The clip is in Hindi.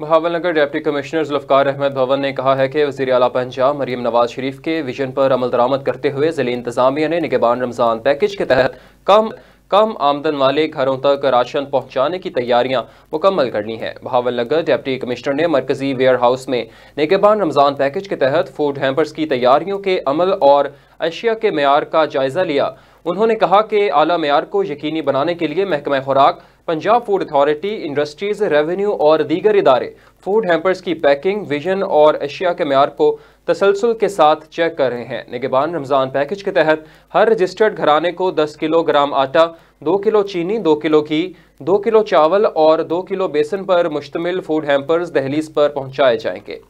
बहावल नगर डेप्टी कमिश्नर जुल्फकार अहमद भवन ने कहा है कि वजी अला पंजाब मरीम नवाज शरीफ के विजन पर अमल दरामद करते हुए ज़िले इंतजामिया ने निगेबान रमज़ान पैकेज के तहत कम कम आमदन वाले घरों तक राशन पहुंचाने की तैयारियां मुकम्मल करनी है बहावल नगर डिप्टी कमिश्नर ने मरकजी वेयर हाउस में निगेबान रमज़ान पैकेज के तहत फूड हैम्पर्स की तैयारियों के अमल और अशिया के मैार का जायज़ा लिया उन्होंने कहा कि अला मैार को यकीनी बनाने के लिए महकमा खुराक Punjab food authority industries revenue और दीगर इदारे फूड हैम्पर्स की पैकिंग विजन और अशिया के मैार को तसलसल के साथ चेक कर रहे हैं निगबान रमज़ान पैकेज के तहत हर रजिस्टर्ड घराने को 10 किलोग्राम आटा 2 किलो चीनी 2 किलो घी 2 किलो चावल और 2 किलो बेसन पर मुश्तमिल फूड हैम्पर्स दहलीज पर पहुंचाए जाएंगे